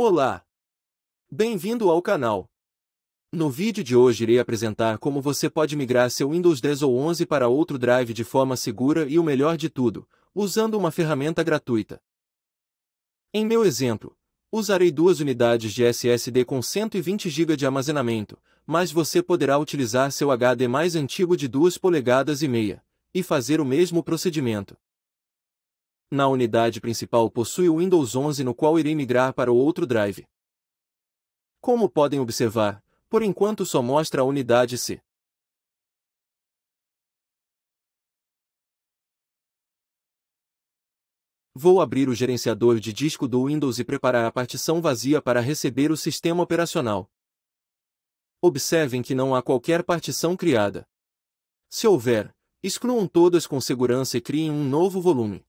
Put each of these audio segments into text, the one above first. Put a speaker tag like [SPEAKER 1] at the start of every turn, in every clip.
[SPEAKER 1] Olá! Bem-vindo ao canal. No vídeo de hoje irei apresentar como você pode migrar seu Windows 10 ou 11 para outro drive de forma segura e o melhor de tudo, usando uma ferramenta gratuita. Em meu exemplo, usarei duas unidades de SSD com 120 GB de armazenamento, mas você poderá utilizar seu HD mais antigo de 2 polegadas e meia, e fazer o mesmo procedimento na unidade principal possui o Windows 11 no qual irei migrar para o outro drive. Como podem observar, por enquanto só mostra a unidade C. Vou abrir o gerenciador de disco do Windows e preparar a partição vazia para receber o sistema operacional. Observem que não há qualquer partição criada. Se houver, excluam todas com segurança e criem um novo volume.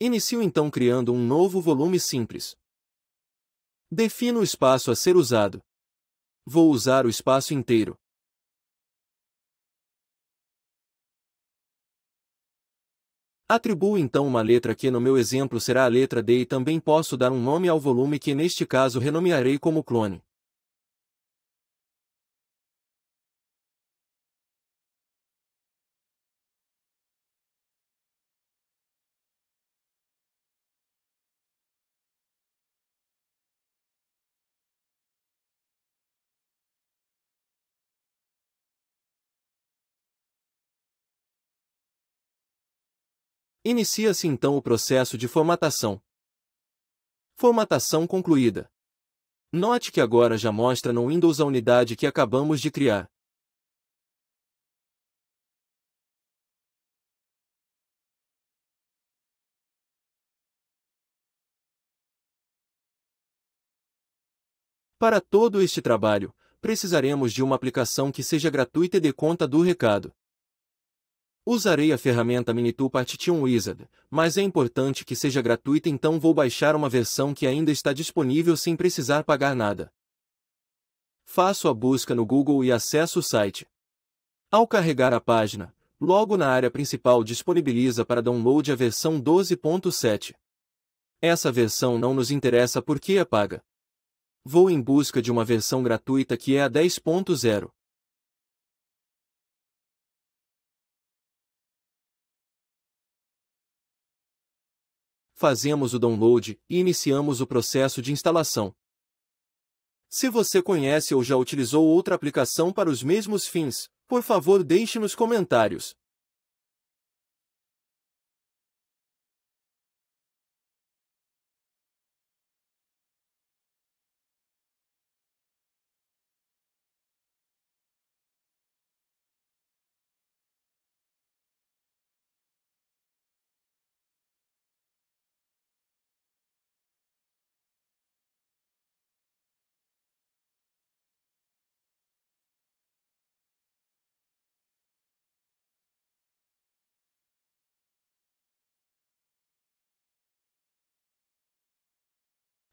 [SPEAKER 1] Inicio então criando um novo volume simples. Defino o espaço a ser usado. Vou usar o espaço inteiro. Atribuo então uma letra que no meu exemplo será a letra D e também posso dar um nome ao volume que neste caso renomearei como clone. Inicia-se então o processo de formatação. Formatação concluída. Note que agora já mostra no Windows a unidade que acabamos de criar. Para todo este trabalho, precisaremos de uma aplicação que seja gratuita e dê conta do recado. Usarei a ferramenta Minitu Partition Wizard, mas é importante que seja gratuita então vou baixar uma versão que ainda está disponível sem precisar pagar nada. Faço a busca no Google e acesso o site. Ao carregar a página, logo na área principal disponibiliza para download a versão 12.7. Essa versão não nos interessa porque é paga. Vou em busca de uma versão gratuita que é a 10.0. fazemos o download e iniciamos o processo de instalação. Se você conhece ou já utilizou outra aplicação para os mesmos fins, por favor deixe nos comentários.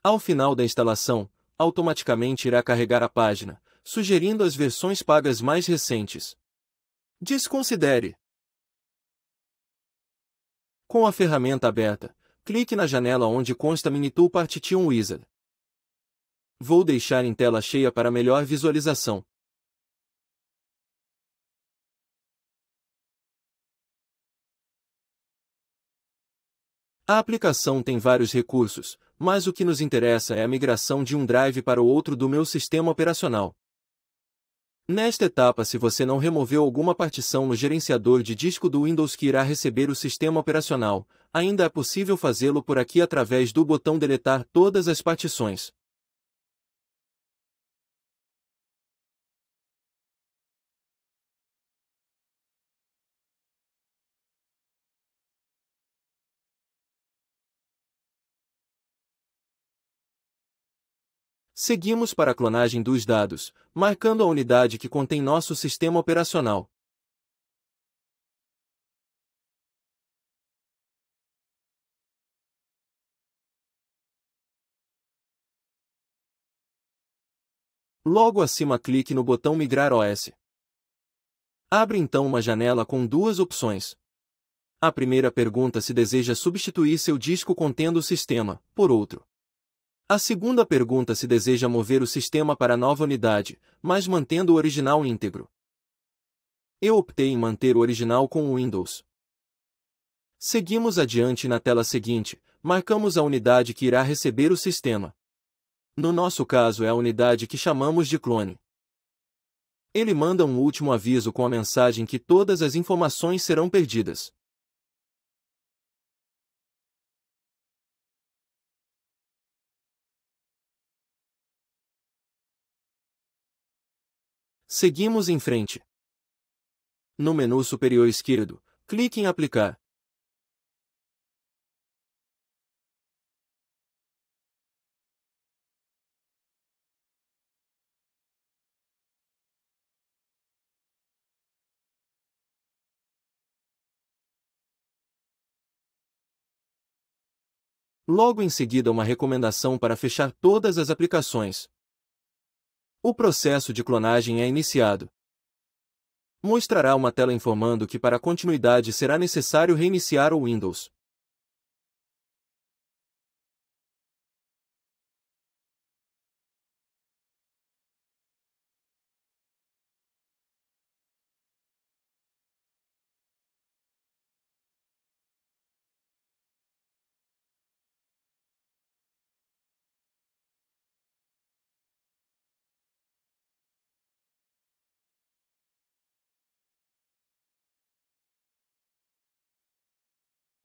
[SPEAKER 1] Ao final da instalação, automaticamente irá carregar a página, sugerindo as versões pagas mais recentes. Desconsidere. Com a ferramenta aberta, clique na janela onde consta Minitool Partition Wizard. Vou deixar em tela cheia para melhor visualização. A aplicação tem vários recursos, mas o que nos interessa é a migração de um drive para o outro do meu sistema operacional. Nesta etapa, se você não removeu alguma partição no gerenciador de disco do Windows que irá receber o sistema operacional, ainda é possível fazê-lo por aqui através do botão Deletar todas as partições.
[SPEAKER 2] Seguimos para a clonagem dos dados, marcando a unidade que contém nosso sistema operacional. Logo acima clique no botão Migrar OS.
[SPEAKER 1] Abre então uma janela com duas opções. A primeira pergunta se deseja substituir seu disco contendo o sistema, por outro. A segunda pergunta se deseja mover o sistema para a nova unidade, mas mantendo o original íntegro. Eu optei em manter o original com o Windows. Seguimos adiante na tela seguinte, marcamos a unidade que irá receber o sistema. No nosso caso é a unidade que chamamos de clone. Ele manda um último aviso com a mensagem que todas as informações serão perdidas.
[SPEAKER 2] Seguimos em frente. No menu superior esquerdo, clique em Aplicar.
[SPEAKER 1] Logo em seguida, uma recomendação para fechar todas as aplicações, o processo de clonagem é iniciado. Mostrará uma tela informando que para continuidade será necessário reiniciar
[SPEAKER 2] o Windows.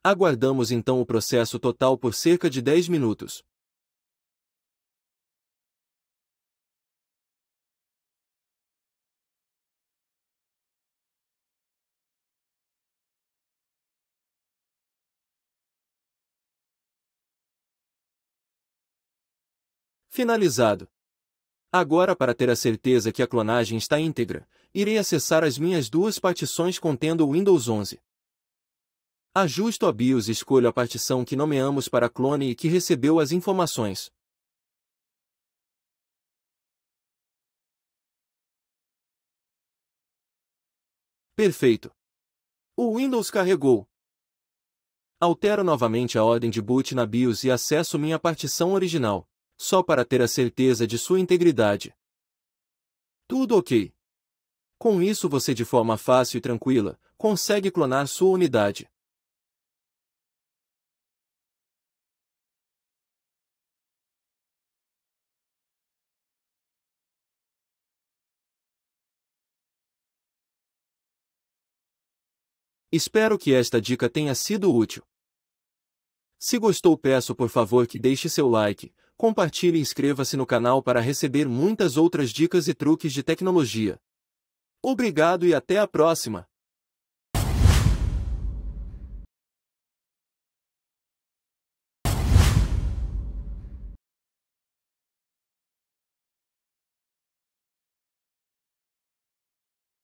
[SPEAKER 2] Aguardamos então o processo total por cerca de 10 minutos.
[SPEAKER 1] Finalizado. Agora, para ter a certeza que a clonagem está íntegra, irei acessar as minhas duas partições contendo o Windows 11. Ajusto a BIOS e escolho a partição que nomeamos para clone e que recebeu as informações. Perfeito. O Windows carregou. Altero novamente a ordem de boot na BIOS e acesso minha partição original, só para ter a certeza de sua integridade. Tudo ok. Com isso você de forma fácil e tranquila, consegue clonar sua unidade. Espero que esta dica tenha sido útil. Se gostou, peço por favor que deixe seu like, compartilhe e inscreva-se no canal para receber muitas outras dicas e truques de tecnologia. Obrigado e até a próxima!